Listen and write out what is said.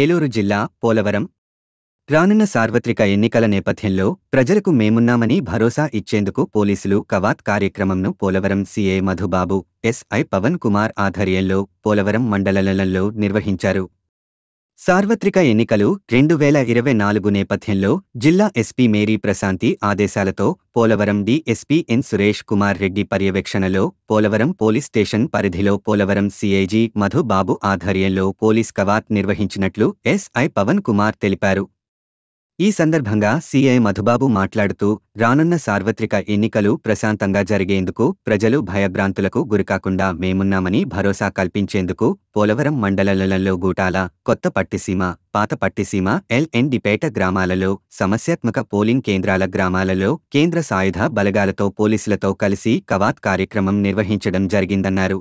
ఏలూరు జిల్లా పోలవరం రానున్న సార్వత్రిక ఎన్నికల నేపథ్యంలో ప్రజలకు మేమున్నామని భరోసా ఇచ్చేందుకు పోలీసులు కవాత్ కార్యక్రమంను పోలవరం సీఏ మధుబాబు ఎస్ఐ పవన్ కుమార్ ఆధ్వర్యంలో పోలవరం మండలంలో నిర్వహించారు సార్వత్రిక ఎన్నికలు రెండు వేల ఇరవై నాలుగు నేపథ్యంలో జిల్లా ఎస్పీ మేరీ ప్రశాంతి ఆదేశాలతో పోలవరం డిఎస్పీ ఎన్ సురేష్ కుమార్ రెడ్డి పర్యవేక్షణలో పోలవరం పోలీస్ స్టేషన్ పరిధిలో పోలవరం సీఐజీ మధుబాబు ఆధ్వర్యంలో పోలీస్ కవాత్ నిర్వహించినట్లు ఎస్ఐ పవన్ కుమార్ తెలిపారు ఈ సందర్భంగా సీఐ మధుబాబు మాట్లాడుతూ రానున్న సార్వత్రిక ఎన్నికలు ప్రశాంతంగా జరిగేందుకు ప్రజలు భయభ్రాంతులకు గురికాకుండా మేమున్నామని భరోసా కల్పించేందుకు పోలవరం మండలాలలో గూటాల కొత్త పట్టిసీమ పాత పట్టిసీమ ఎల్ఎన్డిపేట గ్రామాలలో సమస్యాత్మక పోలింగ్ కేంద్రాల గ్రామాలలో కేంద్ర సాయుధ బలగాలతో పోలీసులతో కలిసి కవాత్ కార్యక్రమం నిర్వహించడం జరిగిందన్నారు